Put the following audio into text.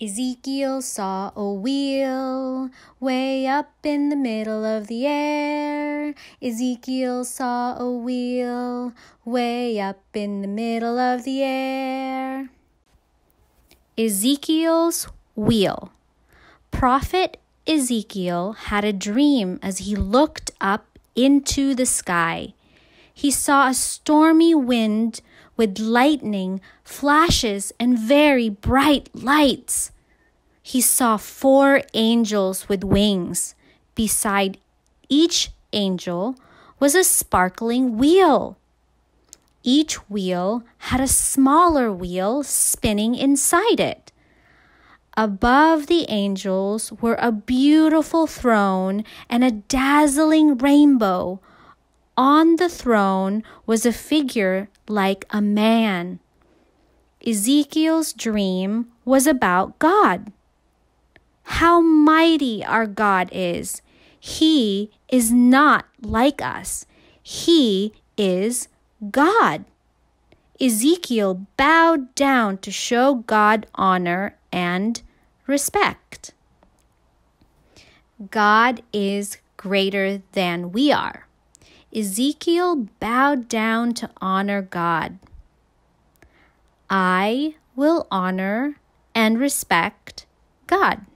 Ezekiel saw a wheel way up in the middle of the air. Ezekiel saw a wheel way up in the middle of the air. Ezekiel's wheel. Prophet Ezekiel had a dream as he looked up into the sky. He saw a stormy wind with lightning, flashes, and very bright lights he saw four angels with wings. Beside each angel was a sparkling wheel. Each wheel had a smaller wheel spinning inside it. Above the angels were a beautiful throne and a dazzling rainbow. On the throne was a figure like a man. Ezekiel's dream was about God how mighty our God is. He is not like us. He is God. Ezekiel bowed down to show God honor and respect. God is greater than we are. Ezekiel bowed down to honor God. I will honor and respect God.